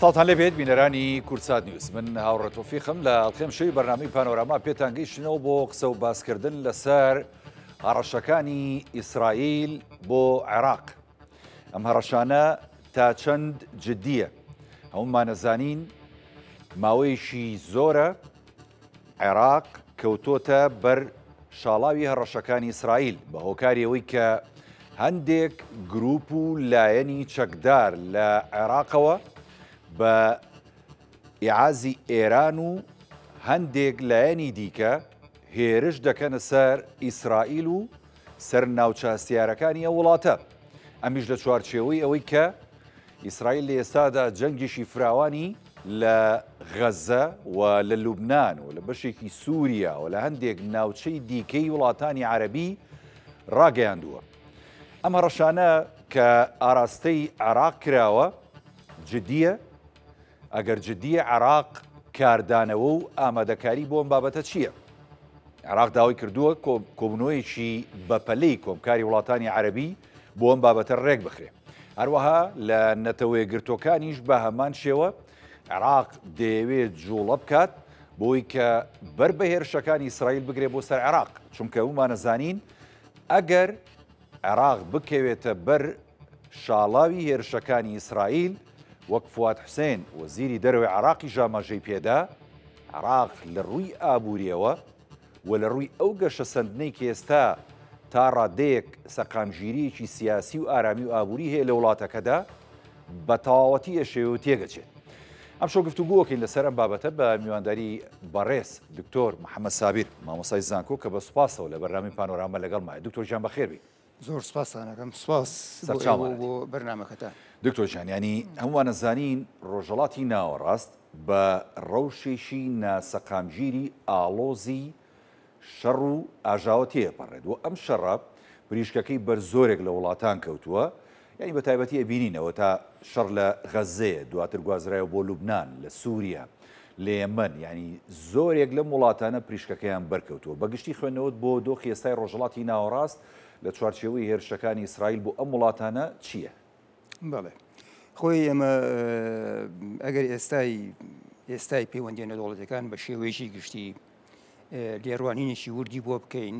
سڵتان لێ بێت بینەرانی کورسات نیوز من هاوڕەتۆفیخم لە ئەڵخێم شوی بەرنامی پانۆراما پێتانگەی شنەوە بۆ قسە و باسکردن لەسەر هەڕەشەکانی ئیسرائیل بۆ عێراق ئەم هەڕەشانە تا چەند جددیە هەمومان نەزانین ماوەیشی زۆرە عێراق کەوتۆتە بەر شاڵاوی هەڕەشەکانی ئیسرائیل بە هۆکاریەوەی کە هەندێک گروپ و لایەنی چەکدار لە عێراقەوە بە ئیعازی ئێران و هەندێک لایەنی دیکە هێرش دەکەنە سەر ئیسرائیل و سەر ناوچاسیارەکانی ئە وڵاتە ئەمیش لە چوارچێەوەی ئەوەی کە ئیسرائیل لە ئێستادا جەنگیشی فراوانی لە غەزە و لە لوبناان و لە بەشێکی سووریا و لە هەندێک ناوچەی دیکەی وڵاتانی عربی ڕاگەیاندووە ئەمە ڕەشانە کە ئاراستەی عراق کراوە جدیە ئەگەر جددیە عراق کاردانەوە و ئامادەکاری بۆم بابەتە چییە؟ عراق داوای کردووە کۆبنەوەیکی بەپەلەی کۆمکاری وڵاتانی عربی بۆ ئەم بابەتە ڕێک بخرێ. هەروەها لە نەتەوەی گرتوەکانیش بە هەمان شێوە عراق دەیەوێت جوڵە بکات بۆی کە بربەهێرشەکانی ئیسرائیل بگرێ بۆ سەر عراق چونکە ومانەزانین ئەگەر عراق بکەوێتە بەر شاڵاوی هێرشەکانی ئیسرائیل وەک فات حسین وەزیری دەروی عراقی ژاماژەی پێدا عراق لە ڕووی ئابوووریەوە و لە ڕووی ئەو گەشە سندنەی کێستا تا ڕادەیەک سەقامگیریەکی سیاسی و ئارامی و ئابووری هەیە لە وڵاتەکەدا بە تاوەتی ئەشێ و تێگەچێت. ئەم شۆ گفتوگووەکەین لەسەرم بابەتە بە میوانداری بەڕێز دکتۆر محەممەد سابیر مامۆسای زانکۆ کە بە سوپاسەوە لە بەرنامی پانۆرامە لەگەڵ مای دکتۆر ژیان بەخێبی. زۆر سپاسانەکەم سپاس بۆ بەرنمەکەتە. دکتۆرژیان ینی ئەموانە زانین ڕۆژەڵاتی ناوەڕاست بە ڕەوشێشی ناسەقامگیری ئالۆزی شەڕ و ئاژاوەتەیە پەڕێت و ئەم شەڕە بریشکەکەی بەر زۆرێک لە وڵاتان کەوتووە یعنی بە تایبەتی ئەبینینەوە تا شەڕ لە غەزەیە دواتر گوازرایە بۆ لوبناان لە سووریا لە ئێمەن ینی زۆرێک لە وڵاتانە پریشکەکەیان بەرکەوتوە بەگشتی خوێنەوەت بۆ دۆخی ئێستای ڕۆژڵاتی ناوەڕاست لە چوارچێەوەی هێرشەکانی ئیسرائیل بۆ ئەم وڵاتانە چییە؟ بڵێ خۆی ئێمە ئەگەر ئێستای ئێستای پەیوەندی نەدۆڵەتەکان بە شێوێژی گشتی لێڕوانینشی وردی بۆ بکەین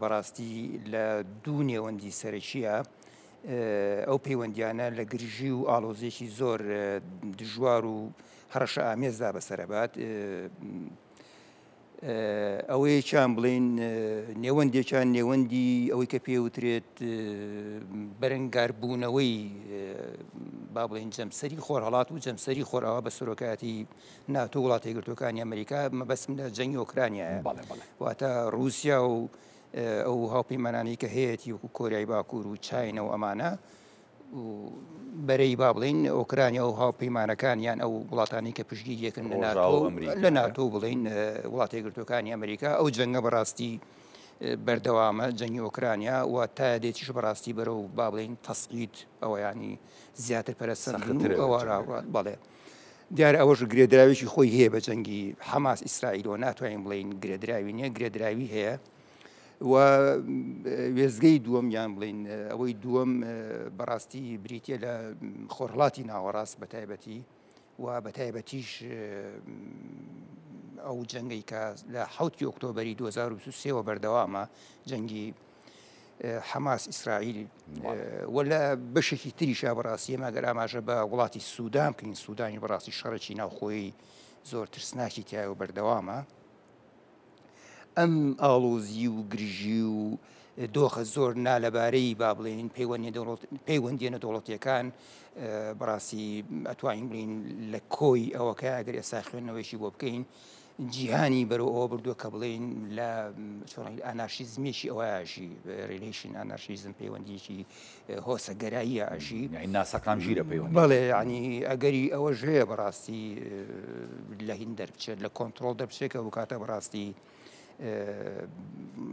بەڕاستی لە دوو نێوەندی سەرچیە ئەو پەیوەندیانە لە گرژی و ئالۆزێکی زۆر دژوار و هەرشە ئامێزدا بەسەرەبات ئەوەیە چیان بڵین نێوەندێکیان نێوەندی ئەوەی کە پێوترێت بەرەنگاربوونەوەی با بڵین جەمسەری خۆرهڵات و جەمسەری خۆرەوە بە سۆرۆکاتی ناتۆ وڵاتی گرتوەکانی ئەمریکا مەبەسمدا جەنگی ئۆکرانیاە واتە رووسیا و ئەو هاوپەیمانانی کە هەیەی وکو کۆریای باکوور و چاینەوە ئەمانە بەرەی با بڵین ئۆکرانیا و هاوپەیمانەکان یان ئەو وڵاتانی کە پشتگی یەکن لە ناتۆ بڵین وڵاتی گرتوەکانی ئەمریکا ئەو جەنگە بەڕاستی بەردەوامە جەنگی ئۆکرانیا و تا دێتیش بەڕاستی بەرە و با بڵین تەسقیت ئەوە ینی زیاتر پەرسەنەوەڕات بڵێ. دیارە ئەوەش گرێدراویی خۆی هەیە بە جەنگی حماس ئیسرائیلەوە ناتوانین بڵین گرێدراوی نیە گرێدراوی هەیە وێزگەی دووەمیان بڵین ئەوەی دووەم بەڕاستی بریتە لە خۆرڵاتی ناوەڕاست بە تایبەتی و بە تایبەتیش ئەو جەنگی کە لە حوتی ئۆکتۆبری 2023ەوە بەردەوامە جەنگی حماس ئیسرائیل وە لە بەشێکی تریشە بەڕاستی مەگەر ئاماژە بە وڵاتی سوودان بکەین سوودانی بەڕاستی شەڕێکی ناوخۆی زۆر ترسناکی تایە و بەردەوامە ئەم ئاڵۆزی و گرژی و دۆخە زۆر نالەبارەی با بڵێن پەیوەندێنە دەوڵەتیەکان بەڕاستی ئەتوانین بڵین لە کۆی ئەوەکە ئەگەر ئێستا خوێندنەوەیشی بۆ بکەین جیهانی بەرەوە ئەوە بردووە کە بڵێن لە ئانارشیزمێکی ئەوەیاشی ریلیشن ئانارشیزم پەیوەندیکی هۆسە گەرایی ئاژی ناسەکان ژیرە پەیوەند بەڵێ ینی ئەگەری ئەوە ژەیە بەڕاستی لە هین دەربچێت لە کۆنتترۆل دەبچێت کە بکاتە بەڕاستی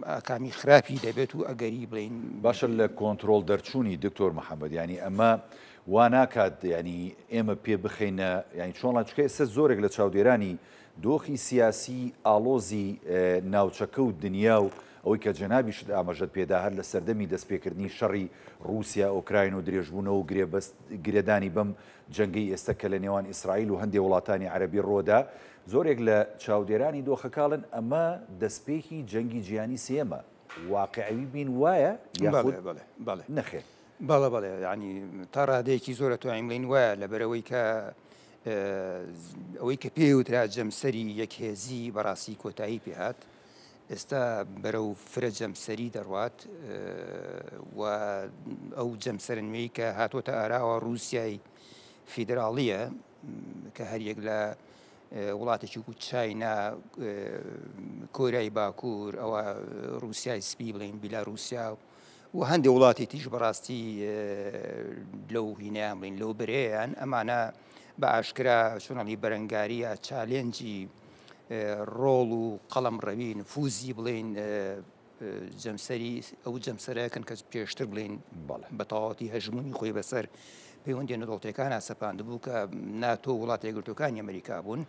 ئاکامی خراپی دەبێت و ئەگەری بڵین باشە لە کۆنتترۆل دەرچوونی دکتۆر محەممەد ینی ئەمە وا ناکات ینی ئێمە پێ بخینە یانی چۆنڵان چکە ئێستا زۆرێک لە چاودێرانی دۆخی سیاسی ئالۆزی ناوچەکە و دنیا و ئەوەی کە جەنابیشت ئاماژەت پێدا هەر لە سەردەمی دەستپێکردنی شەڕی رووسیا ئۆکراین و درێژبوونەوە و گرێدانی بەم جەنگی ئێستا کە لە نێوان ئیسرائیل و هەندێک وڵاتانی عەربی ڕۆدا زۆرێک لە چاودێرانی دۆخەکڵن ئەمە دەستپێکی جەنگی جیانی سێمە واقعوی بین وایە نەخێت. بەڵە بەڵێ ینی تا ڕادەیەکی زۆرە توانیم لین وایە لەبەرەوەی کە ئەوەی کە پێوترا جەمسەری یەکهێزی بەڕاستی کۆتایی پێهات ئێستا بەرە و فرە جەمسەری دەڕوات و ئەو جەمسەرنوێی کە هاتۆتە ئاراوە رووسایی فیدراڵیە کە هەریەک لە وڵاتێکی و چاینا کۆرای باکوور ئەوە رووسای سپی بڵین بیلا رووسیا و و هەندێک وڵاتی تیش بەڕاستی لەو هینیان بڵین لەو برەیەیان ئەمانە بە ئاشکرا شوۆناڵی بەرەنگاریە چالێنجی ڕۆڵ و قەڵم ڕەوین فوزی بڵین جەمسەری ئەو جەمسەرەکەن کەس پێشتر بڵین بە تەواتی هەژمونی خۆی بەسەر پەیوەندی نەدڵتەکان ئاسەپاند بوو کە ناتۆ وڵاتی یەگرتوەکانی ئەمریکا بوون.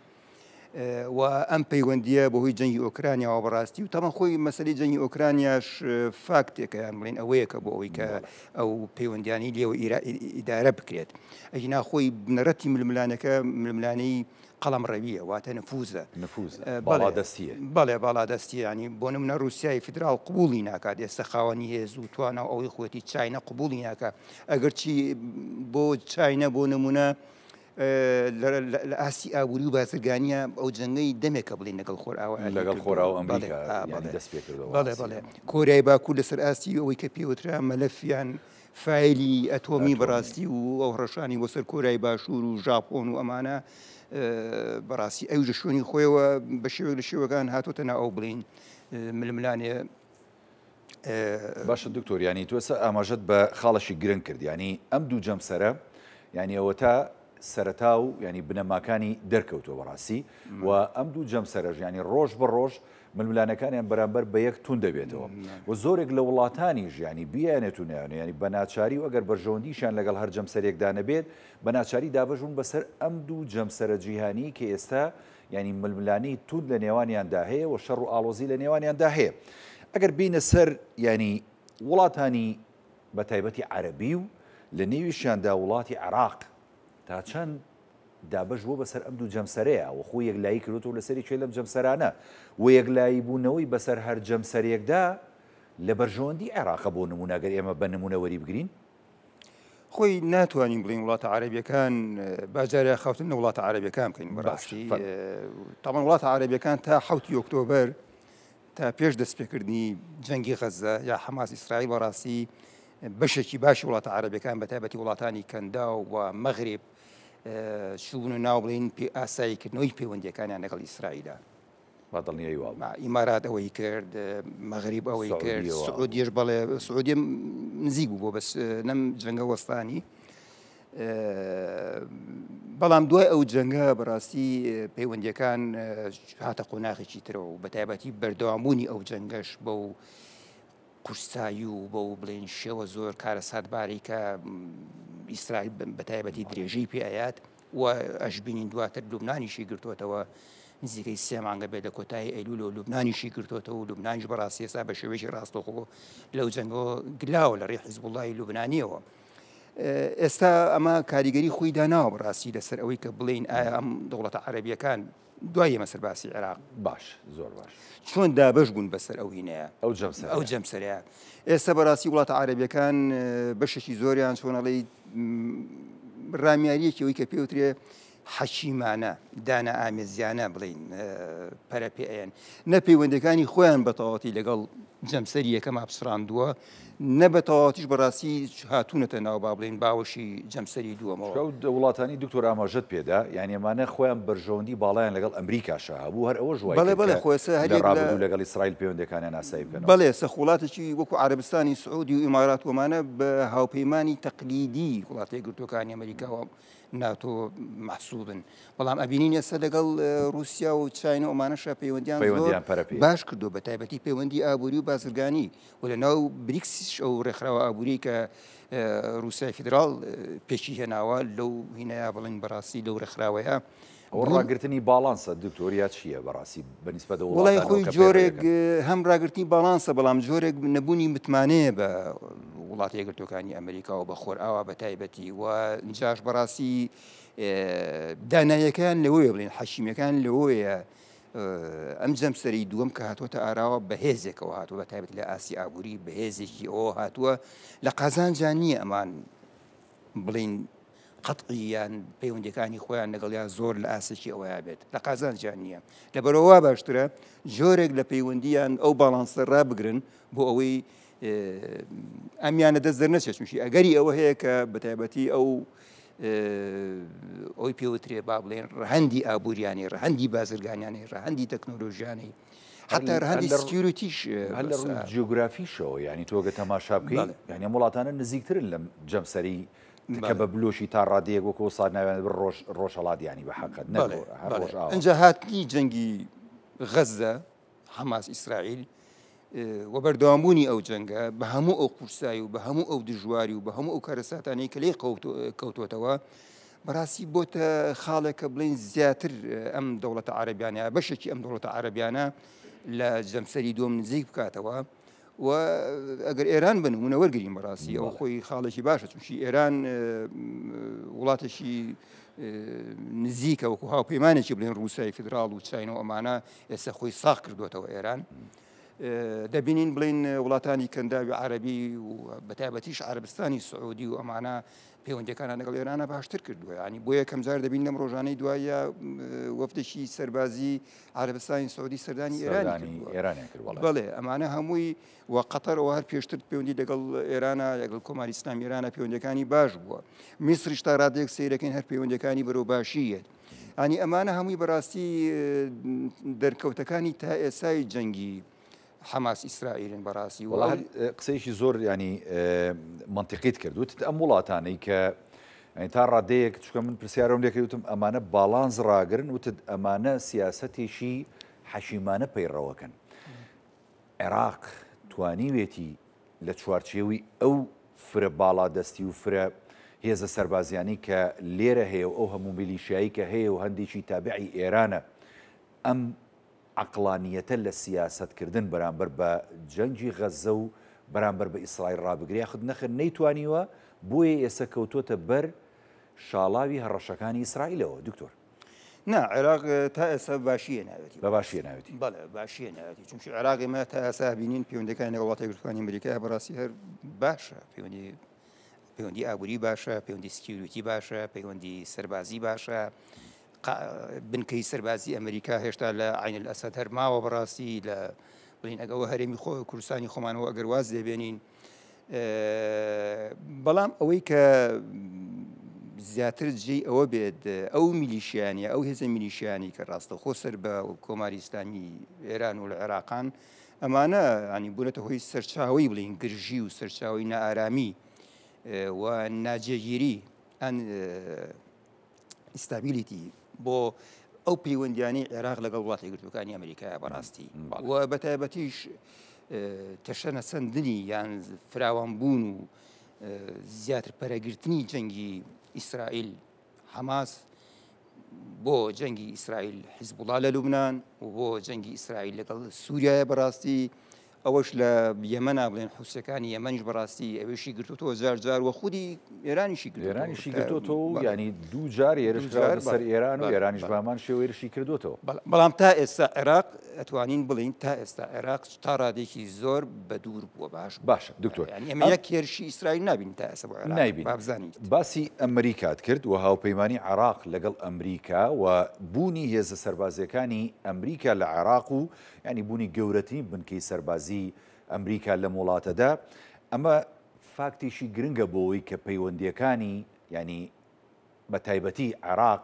و ئەم پەیوەندیە بەهۆی جەنگی ئۆکرانیاەوە بەڕاستی و تەمە خۆی مەسەری جەنگی ئۆکرانیاش فاکتێکیان بڵین ئەوەیە کە بۆ ئەوی کە ئەو پەیوەندیانی لێوە ئیدارە بکرێت ئەینا خۆی بنەرەتی ململانەکە ململانەی قەڵم ڕەویە واتە نفوزە بەڵادەستیە بەڵێ باادەستی ینی بۆ منە رووسایی فدرال قوبولی ناکات ئێستا خاوەنی هێز و توانە ئەوەی خۆتی چاینە قوبولی ناکە ئەگەر چی بۆ چاینە بۆ نمونە لە ئاسی ئابووری و بازرگانیە ئەو جەنگەی دەمێکە بڵین لەگەڵ خۆراوە لەگەڵ خۆراوە ئەمریکاڵێ بڵێ کۆریای باکوور لەسەر ئاستی ئەوەی کە پێوترا مەلەفیان فایلی ئەتۆمی بەڕاستی و ئەو ڕەشانی بۆ سەر کۆرای باشوور و ژاپۆن و ئەمانە بەڕاستی ئەو جشونی خۆیەوە بە شێوە لە شێوەکان هاتوتە ناو بڵین ململانێ باشە دکتۆریانی توسە ئاماژەت بە خاڵەشی گرنگ کردیانی ئەم دوو جەمسەرە ینی ئەوە تا سەرەتا و ینی بنەماکانی دەرکەوتۆ بەڕاستی و ئەم دوو جەم سەرژیانی ڕۆژ بە ڕۆژ ململانەکانیان بەرامبەر بە یەک تون دەبێتەوە و زۆرێک لە وڵاتانی ژیانی بیانێتونیانە ینی بەناچاری و ئەگەر بەژۆندیشان لەگەڵ هەر جەم سەرێکدانەبێت بەناچاری دابژون بەسەر ئەم دوو جەم سەرجییهانی کە ئێستا ینی ململانی تون لە نێوانیاندا هەیە و شەڕ و ئالۆزی لە نێوانیاندا هەیە ئەگەر بینە سەر ینی وڵاتانی بە تایبەتی عەربی و لە نێویشیاندا وڵاتی عراق تا چەند دابش بۆ بەسەر ئەم دوو جەمسەرەیە و خۆی یەکلایی کرێت و لەسەری کوێ لەم جەمسەرانە و یەکلایی بوونەوەی بەسەر هەر جەمسەرێکدا لە بەرژۆندی عێراقە بۆ نمونەگەر ئێمە بە نمونەوەری بگرین خۆی ناتوانین بڵین وڵاتە عربیەکان باجارە خاوتن لە وڵاتە عربیەکان بکەین بەڕاستی تامان وڵاتە عربیەکان تا حوتی ئۆکتۆبەر تا پێش دەستپێکردنی جەنگی غەزە یا حماس ئیسرائیل بەڕاستی بەشێکی باشی وڵاتە عربیەکان بە تایبەتی وڵاتانی کەندا و مەغرب شوبوون و ناو بڵین پێ ئاساییکردنەوەی پەیوەندیەکانیان لەگەڵ ئیسرائیلدا دڵنیوە ئیمارات ئەوەی کرد مەغریب ئەوەی کرد سعودیش بەڵێ سعودیم نزیک بوو بۆ بەس نەم جەنگە وەستانی بەڵام دوای ئەو جەنگە بەڕاستی پەیوەندیەکان هاتە قۆناغێکی ترەوە و بەتایبەتی بەردەوامبوونی ئەو جەنگەش بە و قورسایی و بە و بڵێن شێوە زۆر کارە سادباری کە ئیسرائیل بەتایبەتی درێژەی پێیات و ئەشببینین دواتر لوبنانیشی گرتوتەوە نزیکەی سێمانگە بێت لە کۆتایی ئەلو لە لوبنانیشی گرتوتەوە و لوبنانیش بەڕاستی ێستا بە شێوێکی ڕاستۆخۆ لەو جەنگەوە گلاوە لە ڕێ حزبوڵی لوبنانیەوە. ئێستا ئەمە کاریگەری خۆی داناوە ڕاستی لەسەر ئەوەی کە بڵین ئایا ئەم دەوڵەتە عربیەکان دوای مەسەر باسی عێراق باش زۆر باش چۆن دابش بوون بەسەر ئەو هینەیە ئەو ئەو جەمسەرەیە ئێستا بەڕاستی وڵاتە عربیەکان بەشێکی زۆریان چۆنەڵی ڕامیاریەکی ئەوی کە پێوترێ حەشیمانە دانا ئامێزیانە بڵین پەرەپێن نە پەیوەندەکانی خۆیان بەتەواتی لەگەڵ جەمسەری یەکەم ئاپسراندووە نە بەتەواتیش بەڕاستی هاتوونەتە ناو با بڵین باوەشی جەمسەری دووەمەوە وڵاتانی دکتۆر ئاماژت پێدا یعنی ئەمانە خۆیان بەرژۆندی باڵیان لەگەڵ ئەمریکاشە هەبوو هەر ئەوە ژوای بەڵێ بەڵێ خۆسە هەر لەگەڵ ئیسرائیل پەیوەندەکانیان ناسایی بکەن بەڵێ سە وڵاتێکی وەکو عربستانی سعودی و ئمارات ومانە بە هاوپەیمانی تەقلیدی وڵاتی گرتوەکانی ئەمریکاوە ناتۆ محسوودن بەڵام ئەبینین ئێستا لەگەڵ رووسیا و چین ئۆمانەشە پەیوەندیان باش کردو بە تایبەتی پەیوەندی ئابووری و بازرگانی و لە ناو بریکسیش ئەو ڕێکخراوە ئابووری کە رووسای فدرال پێشی هێناوە لەو هینەیە بڵین بەڕاستی لەو ڕێکخراوەیە. ڕاگررتنی باڵانسە دکتۆریا چییە بەڕاستی بەنیسبەتەوە وڵی خۆی جۆرێک هەم ڕاگررتنی باڵانسە بەڵام جۆرێک نەبوونی متمانەیە بە وڵاتی یەگرتوەکانی ئەمریکا و بە خۆرئاوا بە تایبەتی و جاش بەڕاستی دانایەکان لەوەیە بڵین حەشیمەکان لەوەیە. ئەم جەمسەری دووەم کە هاتووەتە ئاراوە بەهێزێکەوە هاتووە بە تایبێت لە ئاسی ئابووری بەهێزێکی ئەوە هاتووە لە قازانجان نییە ئەمان بڵین قەتقییان پەیوەندەکانی خۆیان لەگەڵیا زۆر لە ئاسێکی ئەوەیە بێت لە قازانجان نییە لە بەرەوە باشترە جۆرێک لە پەیوەندیان ئەو باڵانسە ڕابگرن بۆ ئەوەی ئەمیانە دەست دەرنەچێتشی ئەگەری ئەوە هەیە کە بەتایبەتی ئەو ئەوی پێوترێ با بڵێن ڕەهندی ئابوووریانی ڕەهندی بازرگانیانی ڕەهندی تەکنۆلۆژیانی حتا هەندی سکیوریتیش جیوگرافیشەوە ینی تۆگە تەماشابکەین یانە وڵاتانە نزیکترن لەم جەمسەری کە بە بلوشی تا ڕادەیەک وەکو سا ناوێن ڕۆژەڵاتیانی بە حقت ئەجا هاتنی جەنگی غەزە هەماس ئیسرائیل وە بەردەوابوونی ئەو جەنگە بە هەموو ئەو قورسایی و بە هەموو ئەو دژواری و بە هەموو ئەو کارەساتانەی کە لێ کەوتوتەوە بەڕاستی بۆتە خاڵێکە بڵین زیاتر ئەم دەوڵەتە عربیانە بەشێکی ئەم دەوڵەتە عربیانە لە جەمسەری دۆم نزیک بکاتەوە و ئەگەر ئێران بن منە وەرگین بەڕاستی ئەو خۆی خاڵێکی باشە چونشی ئێران وڵاتێکی نزیکە وەکو هاوپەیمانێکی بڵێن رووسای فدرال و چاینەوە ئەمانە ئێستا خۆی ساق کردوێتەوە ئێران. دەبینین بڵین وڵاتانی کەنداوی عربی و بەتایبەتیش عربستانی سعودی و ئەمانە پەیوەندەکانە لەگەڵ ئێرانە باشتر کردووە ینی بۆ یەکەم جار دەبین لەم ڕۆژانەی دوایە وەفتێکی سەربازی عربستانی سعودی سەردانی ئێرانی بڵێ ئەمانە هەمووی وە قەتەرەوە هەر پێشتر پەیوەندی لەگەڵ ئێرانە لەگەڵ کۆماری ئسلام ئێرانە پەیوەندەکانی باش بووە میسریش تا ڕادێک سیرەکەین هەر پەیوەندەکانی بەرەو باشیەت. ینی ئەمانە هەمووی بەڕاستی دەرکەوتەکانی تا ئێسای جەنگی حماس ئیسرائیلین بەڕاستی وڵات قسەیەکی زۆر ینی منتیقیت کردوت ئەم وڵاتانەی کە تا ڕادەیەک چکە من پرسیارم لێکوتم ئەمانە باڵانز ڕاگرن وتت ئەمانە سیاستێکی حەشیمانە پەیڕەوەکەن عێراق توانیوێتی لە چوارچێوی ئەو فرە باڵا دەستی و فرە هێزە سربازیانی کە لێرە هەیە و ئەو هەموو میلیشایی کە هەیە و هەندێکی تابعی ئێرانە ئەم عقلانیەتە لە سیاستکردن بەرامبەر بە جەنجی غەزە و بەرامبەر بە ئیسرائیل ڕابگریا خود نەخر نەیتوانیوە بۆیە ئێستا کەوتۆتە بەر شاڵاوی هەڕەشەکانی ئیسرائیلەوە دکتۆر نا عێراق تا ئێستا باشیە ناوێتی بە باشیە ناوێتی بەڵێ باشیە ناوێتی چونکی عراقی ما تا ئەسا بینین پەیوەندەکانی وڵاتی گرتوانی ئەمریکای بەڕاستی هەر باشە پەیوەندی پەیوەندی ئابووری باشە پەیوەندی سکیوریتی باشە پەیوەندی سەربازی باشە بنکەی سربازی ئەمریکا هێشتا لە عین ئەسەد هەرماوە بەڕاستی لە بڵین ئەگەوە هەرێمی خۆ کوردستانی خۆمانەوە ئەگەرواز دەبێنین اه، بەڵام ئەوەی کە زیاتر جێ ئەوە بێت ئەو میلیشیانی ئەو هێزە میلیشیانی کە ڕاستە خۆسەر بە کۆماریستانی ئێران و لە عێراقان ئەمانە ینی بوونەتە هۆی سەرچاوی بڵین گرژی و سەرچاوی نائارامی اه، و ناجێگیری ئەن ئیستابیلیتی اه، بۆ ئەو پەیوەندیانی عێراق لەگەڵ وڵاتی گرتوەکانی ئەمریکای بەڕاستی بە تایبەتیش تەشەنە سندنی یان فراوان بوون و زیاتر پەرەگرتنی جەنگی ئیسرائیل حەماس بۆ جەنگی ئیسرائیل حیزبوڵا لە لوبناان و بۆ جەنگی ئیسرائیل لەگەڵ سووریایە بەڕاستی ئەوەش لە یەمەنا بڵێن حوسەکانی یەمەنیش بەڕاستی ئەوێشی گرتوەوە زار زار وە خودی ئێرانیشی ئێرانیشی گرتوۆ ینی دوو جار ێرشار سەر ئێران و ئێرانیش بامان شێوێرشی کردوەوە بەڵام تا ئێستا عێراق ئەتوانین بڵین تا ئێستا عێراق تا ڕادێکی زۆر بە دوور بووە باش باشە دکتۆر ئەمە کێرشی ئیسرائیل نبین تا ئێستا نبین بابزانیت باسی ئەمریکات کرد و هاوپەیمانی عراق لەگەڵ ئەمریکا و بوونی هێزە سربازەکانی ئەمریکا لە عێراق و ینی بوونی گەورەتی بنکەی سربازی مرکزی ئەمریکا لە وڵاتەدا ئەمە فاکتیشی گرنگە بۆەوەی کە پەیوەندیەکانی ینی بە تایبەتی عراق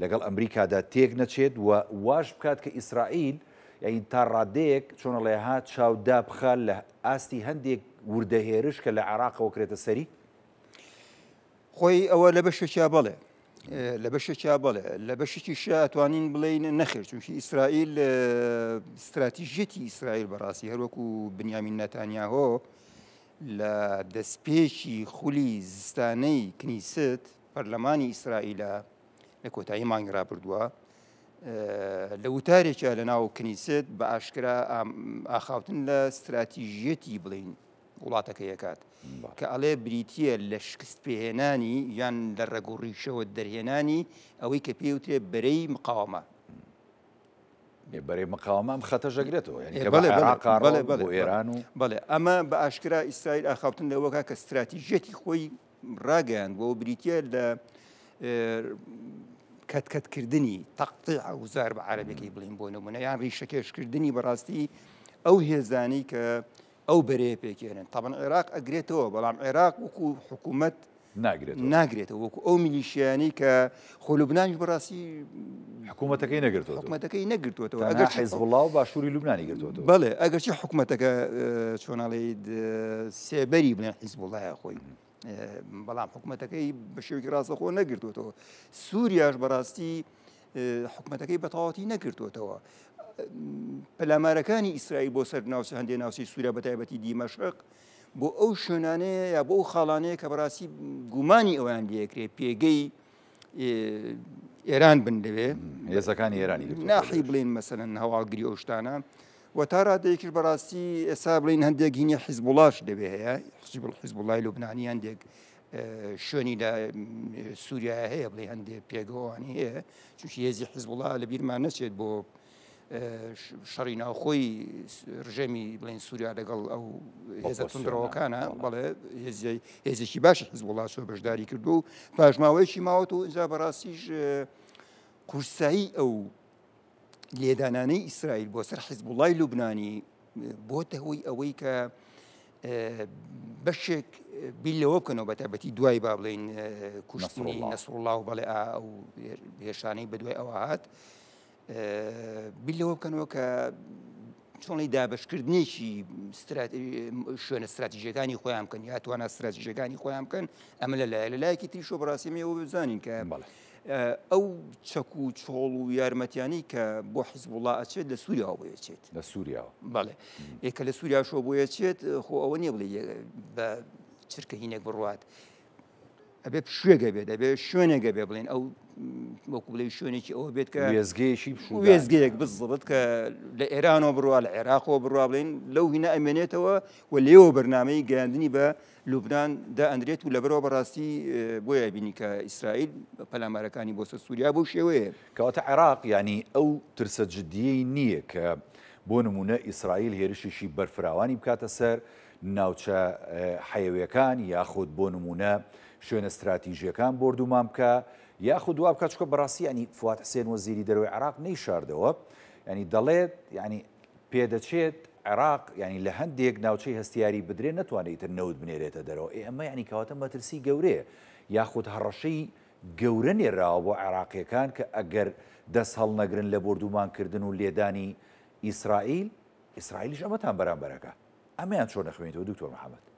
لەگەڵ ئەمریکادا تێک نەچێت و واش بکات کە ئیسرائیل یعنی تا ڕادەیەک چۆنە لێ هاات چاو دابخال لە ئاستی هەندێک وردەهێرش کە لە عراقەوە کرێتە سەری خۆی ئەوە لە بەشێکیا بڵێ لە بەشێکیا بڵێ لە بەشێکی شاتوانین بڵین نەخێر چونکی ئیسرائیل استراتیژێتی ئیسرائیل بەڕاستی هەروەکو بنیامین نەتانیاهۆ لە دەستپێکی خولی زستانەی کنیست پەرلەمانی ئیسرائیلە لە کۆتایی مانگراپردووە لە وتارێکە لە ناو کنیست بە ئاشکرا ئاخاوتن لە استراتیژێتی بڵین وڵاتەکە یەکات کە ئەڵێ بریتە لە شکست پێهێنانی یان لە ڕێگوڕیشەوە دەرهێنانی ئەوەی کە پێوتێ بەرەی مقاومە بەێ مقاوام خەتە ژەگرێتەوە ئێران و بڵێ ئەمە بە ئاشکرا ئیسرائیل ئاخاوتن لەوەکە کە استراتیژێتی خۆی ڕاگەیان بۆ بریتە لە کەتکەتکردنی تەقتی ئاوزار بە عربێکی بڵین بۆ نمونە یان ڕیشەکێشکردنی بەڕاستی ئەو هێزانی کە ئەو بەرەیە پێکێنن تاان عێراق ئەگرێتەوە بەڵام عێراق حكومتك حکوومەت ناگرێتەوە ناگرێتەوە وەکو ئەو حزب الله خۆلوبنانش بەڕاستی حکوومەتەکەی نەگرێتەوە حکوومەتەکەی نەگرتوەوە ئەگەر حیزڵاو باشووری لوبنانی گرتوەوە بڵێ ئەگەرچی حکوومەتەکە چۆناڵی سێبەری بڵێن حیزبڵایە خۆی بەڵام حکوومەتەکەی بە شێوکی ڕاستەخۆ نەگرتوەوە سووریاش بەڕاستی بطاطي نجرتو تو پەلامارەکانی ئیسرائیل بۆ سەر ناوسی هەندێ ناوسی سوورە بە تایبەتی دیمەشق بۆ ئەو شوێنانەیە یا بۆ ئەو خاڵانەیە کە بەڕاستی گومانی ئەویان لەکرێ پێگەی ئێران بن دەوێ هێزەکانی ئێرانی ناحی بڵین مەسەن هەواڵگری ئەوشتانە وە تا ڕادەیەکرد بەڕاستی ئێسا بڵین هەندێک گینی حیزبڵاش دەبێ هەیە حیزبڵای لوبنانی هەندێک شوێنی لە سووریا هەیە بڵێ هەندێک پێگەوانی هەیە چوشی هێزی حیزبڵا لەبییرمان نەچێت بۆ شەڕی ناوخۆی ڕژێمی بڵین سووریا لەگەڵ ئەو هێزە تندرەوەکانە بەڵێ هێزێکی باش حز وڵا سۆ بەشداری کردو و پاژماوەیەکی ماوەت و اینجا بەڕاستیش قورسایی ئەو لێدانانەی ئیسرائیل بۆ سەر حیز بڵای لوبنانی بۆتە هۆی ئەوەی کە بەشێک بیلەوە بکەنەوە بەتابەتی دوای با بڵین کوشتنی نەسوڵڵاو بەڵێ ئا ئەو هێشانەی بەدوای ئەوە هات. بیلەوە بکەنەوە کە چۆڵی دابشکردنیشی شوێنە استراتیژیەکانی خۆیان بکەن یا توانە استراتیژەکانی خۆیان بکەن ئەمە لە لای لە لایەکی تریشۆ بەڕاستیمەوە بزانین کە ئەو چەک و چۆڵ و یارمەتیانی کە بۆ حیزبوڵا ئەچێت لە سووریا بۆیەچێت لە سووریاوە بەڵێ ئێکە لە سووریا شۆ بۆیەچێت خۆ ئەوە نییە بڵێ بە چرکە هینێک بڕوات ئەبێ شوێگە بێت دەبێت شوێنێگە بێ بڵێن ئەو وەکو بڵێ شوێنێکی ئەوە بێت کە وێزگەیەشی وێزگەیەک بزڵت کە لە ئێرانەوە بڕوا لە عێراقەوە بڕوا بڵێن لەو هینە ئەمێنێتەوە و لێوە بەرنمەی گەاندنی بە لوبناان دا ئەندرێت و لەبەرەوە بەڕاستی بۆیە بینی کە ئیسرائیل پەلامارەکانی بۆسە سووریا بۆ شێوەیە کەواتە عێراق ینی ئەو ترسە جدیی نییە کە بۆ نمونە ئیسرائیل هێرشیشی بەرفراوانی بکاتە سەر ناوچە حەیەوەکان یاخود بۆ نمونە شوێنە استراتیژیەکان بردومان بکە یاخود دوا بکە چکە بەڕاستی ینی فات حسێن وەزیری دەروی عراق نەیشاردەوە ینی دەڵێت ینی پێدەچێت عراق ینی لە هەندێک ناوچەی هەستیاری بدرێن نتوانێت نەوت بنێرێتە دەرەوە ئێمە ینی کەواتە مەترسی گەورەیە یاخود هەڕەشەی گەورە نێراوە بۆ عراقیەکان کە ئەگەر دەست هەڵ نەگرن لە بردومانکردن و لێدانی ئیسرائیل ئیسرائیلیش ئەمەتان بەرامبەرەکە ئەمەیان چۆن نەخوێنیتەوە دکتۆر محەممەد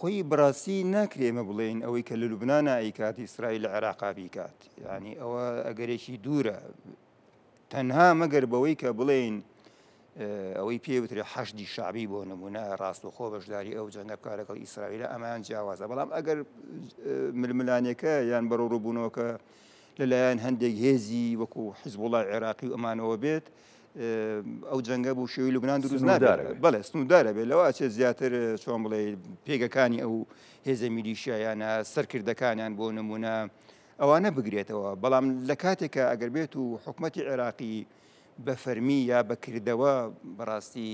خۆی بڕاستی ناکرێمە بڵێن ئەوەی کە لە لوبناە ئەیکات ئیسرائیل لە عراقا بیکات ینی ئەوە ئەگەرێکی دوورە تەنها مەگەر بەوەی کە بڵێن ئەوەی پێوترێ حەشی شعبی بۆ نمونە ڕاستوخۆ بەشداری ئەو جەنگە کارەکەڵ ئیسرائیلە ئەمان جیاوازە بەڵام ئەگەر ململانەکە یان بەڕوڕوبوونەوەکە لەلایەن هەندێک هێزی وەکو حزبوڵای عێراقی و ئەمانەوە بێت ئەو جەنگە بوو شێوی لوبناان دروست نادارە بەڵێ سنوودارە بێت لەوە چێت زیاتر چۆن بڵێ پێگەکانی ئەو هێزە میلیشیایانە سەرکردەکانیان بۆ نمونە ئەوانە بگرێتەوە بەڵام لە کاتێکە ئەگەر بێت و حکوومەتتی عێراقی بە فەرمی یا بەکردەوە بەڕاستی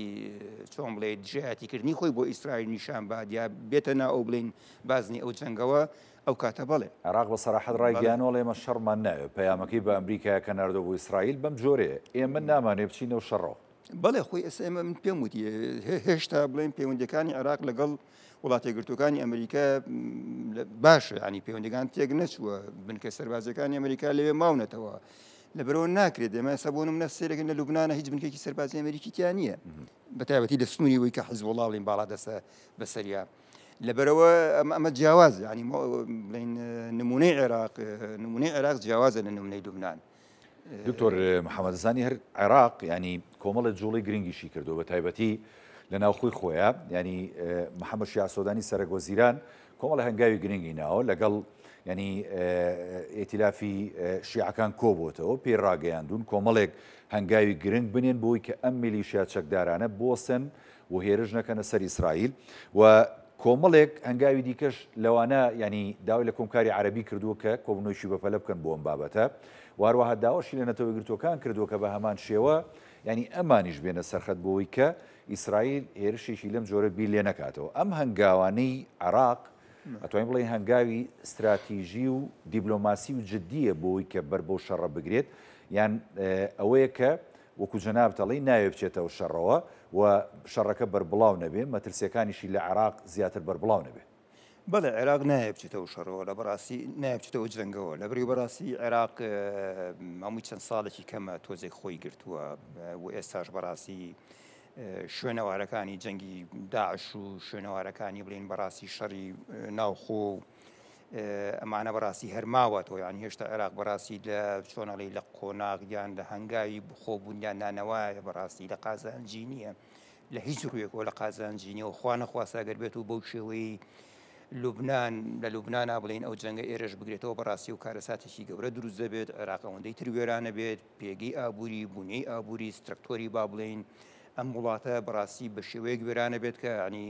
چۆن بڵێ جیاتیکردنی خۆی بۆ ئیسرائیل نیشان باد یا بێتە نا ئەو بڵین بازنی ئەو جەنگەوە ئەو کاتە بڵێ عراق بە سەراحت ڕایگەیانەوەڵ ئێمە شەرمان ناوێت پەیامەکەی بە ئەمریکایە کە نردۆ بۆ ئیسرائیل بەم جۆرێ ئێمە نامانێ بچینەوە شەڕەوە بەڵێ خۆی ئەس ئێمە من پێم وتی هێشتا بڵێن پەیوەندەکانی عراق لەگەڵ وڵاتی گرتوەکانی ئەمریکا باشە ینی پەیوەندەکان تێک نەچووە بنکە سەربازەکانی ئەمریکا لەوێ ماونەتەوە. لەبەرەوە ناکرێت دەمە سەبوونم نەسێرەکەن لە لوبناە هیچ بنکێکی سەربازی ئەمریکییان نییە بەتابەتی لە سنووری وی کە حزب وڵاڵین باڵا دەسە بەسەریا لەبەرەوە ئەمە جیاواز ینی نمونەی عێراق نمونەی عێراق جیاوازە لە نمونەی دوبناان. دکتۆر محەممەدزانی هەر عێراق ینی کۆمەڵە جوڵی گرنگیشی کردو بە تایبەتی لە ناوخۆی خۆیە ینی محەممەد یاسۆدانی سەرگۆزیران کۆمەڵە هەنگاوی گرنگی ناوە لەگەڵ ینی ئێتیلافی شیعەکان کۆبتەوە پێڕاگەیاندون کۆمەڵێک هەنگاوی گرنگ بنێن بۆی کە ئەم میلیشیا چەکدارانە بۆسن و هێرش نەکەنە سەر ئیسرائیل و کۆمەڵێک هەنگاوی دیکەش لەوانە ینی داوای لە کۆمکاری عربی کردووە کە کۆبنەوەشی بەپەلە بکەن بۆ ئەم بابەتە واروەها داوەشی لە نەتەوەگرتوەکان کردووە کە بە هەمان شێوە ینی ئەمانیش بێنە سەرخەت بۆەوەی کە ئیسرائیل هێرشێکی لەم جۆرە بیر لێ نەکاتەوە ئەم هەنگاوانەی عراق ئەتوانین بڵێ هەنگاوی استراتیژی و دیبلۆماسی و جددیە بۆی کە بەر بۆ شەڕە بگرێت یان ئەوەیە کە وەکو جەناب دەڵی ناوێ بچێتەوە شەڕەوە و شەڕەکە بەربڵاو نەبێ مەترسیەکانیشی لە عراق زیاتر بەربڵاو نەبێ بەڵێ عێراق نایە بچێتەوە شەڕەوە لە بەڕاستی نایە بچێتەوە جەنگەوە لە بری بەڕاستی عێراق هەمووی چەند ساڵێکی کەمە تۆزێک خۆی گرتووە و ئێستاش بەڕاستی شوێنەوارەکانی جەنگی داعش و شوێنەوارەکانی بڵین بەڕاستی شەڕی ناوخۆ و ئەمانە بەڕاستی هەرماوە تۆ یان هێشتا عێراق بەڕاستی لە چۆنەڵی لە قۆناغیان لە هەنگاوی بخۆبوونیان نانەوایە بەڕاستی لە قازانجی نییە لە هیچ ڕویەکەوە لە قازانجینی و خوانە خواساگەر بێت و بەو شێوەی لوبناان لە لوبناان بڵین ئەو جەنگە ئێرش بگرێتەوە بەڕاستی و کارەساتێکی گەورە دروست دەبێت عراقەوەندەی تروێرانە بێت پێگەی ئابووری بوونەی ئابووری سترکتۆری با بڵین. ئەم وڵاتە بەڕاستی بە شێوەیەک وێرانە بێت کە ینی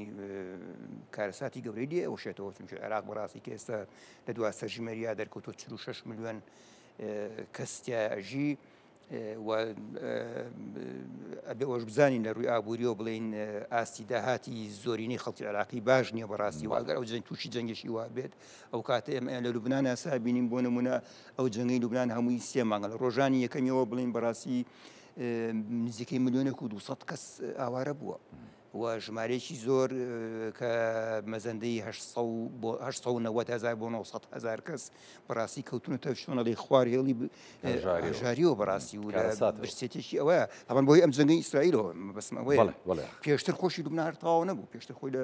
کارساتی گەورەی لێ ئەوشێتەوە چونکە عراق بەڕاستی کە ئێستا لە دو سەژمەریا دەرکەوتۆ 6 میلیۆن کەستیاژی ئەوەش بزانین لە ڕووی ئابوووریەوە بڵین ئاستی داهاتی زۆرینی خەڵکی عراقی باش نییە بەڕاستی واگەر ئەو جەنگ تووشی جەنگشی وا بێت ئەو کاتە ئەمە لە لوبناان ئاسا بینیم بۆ نمونە ئەو جەنگی لوبناان هەمووی سێمانگە لە ڕۆژانی یەکەمیەوە بڵین بەڕاستی نزیکەی ملیۆنێک و 200 کەس ئاوارە بووە. و ژمارەیەکی زۆر کە مەزەندەی 1990 هزار بۆ 900 هزار کەس بەڕاستی کەوتونەتە شوۆنەڵی خوار هێڵی ژاریەوە بەڕاستی و برسێتێکی ئەوە ئەمان بۆی ئەم جەنگی ئیسرائیلەوە بەسم ئەوەیە پێشتر خۆشی لوبنار تاوا نەبوو پێشتر خۆی لە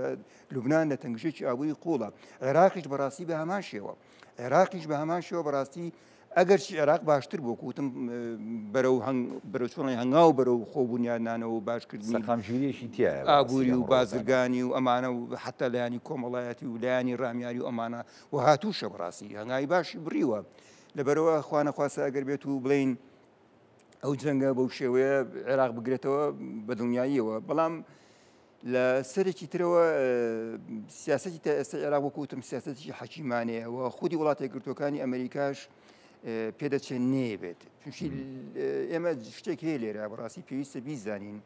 لوبناان لە تەنگژێکی ئاوی قوڵە عێراقیش بەڕاستی بە هەماشێەوە عێراقیش بە هەماشەوە بەڕاستی ئەگەرچی عێراق باشتر بۆ کوتم بەرەو بەرەچۆڵی هەنگاو بەرە و خۆبوونیانانەوە باشکردنی خامژیریەشی تایە ئاگووری و بازرگانی و ئەمانە و حتا لایانی کۆمەڵایەتی و لایانی ڕامیاری و ئەمانە و هاتوو شەڕاستی هەنگای باشی بریوە لەبەرەوە خوانەخواسە ئەگەر بێت و بڵین ئەو جەنگە بەو شێوەیە عێراق بگرێتەوە بە دڵنیاییەوە بەڵام لە سەرێکی ترەوە سیاستی تا ئێستا عێراق وەکوتم سیاستی حەکیمانەیە و خودی وڵاتی گرتوەکانی ئەمریکاش پێدەچێت نێبێت چونشی ئێمە شتێک هەیە لێرە بڕاستی پێویستە بیزانین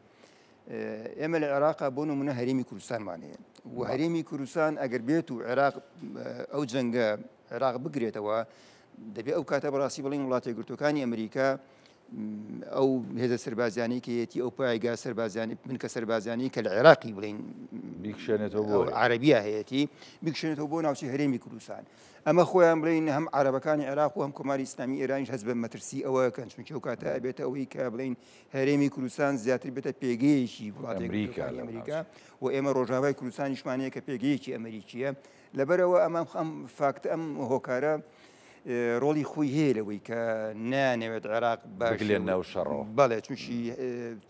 ئێمە لە عێراقا بۆن منە هەرێمی کوردستانمان هەیە و هەرێمی کوردستان ئەگەر بێت و عێراق ئەو جەنگە عێراق بگرێتەوە دەبێت ئەو کاتە بەڕاستی بڵین وڵاتی گرتوەکانی ئەمریکا ئەو هێزە سربازانی کە یەتی ئەو پایگا سربازانی من کە سربازانی کە لە عێراقی بڵین بیکشێنێتەوە عربیا هەیەی بیکشێنێتەوە بۆ ناوچی هەرێمی کوردستان ئەمە خۆیان بڵین هەم عربەکانی عێراق و هەم کۆماری ئسلامی ئێرانیش هەز بە مەترسی ئەوە کەن چونکی ئەو کاتە ئەبێتە ئەوەی کە بڵین هەرێمی کوردستان زیاتر بێتە پێگەیەکی وڵاتێکریکا ئەمریکا و ئێمە ڕۆژاوای کوردستانی شمانەیە کە پێگەیەکی ئەمریکیە لەبەرەوە ئەمە ئەم فاکت ئەم هۆکارە ڕۆڵی خۆی هەیە لەوەی کە نانەوێت عێراق بگلێن ناو شەڕۆ بەڵێ چوشی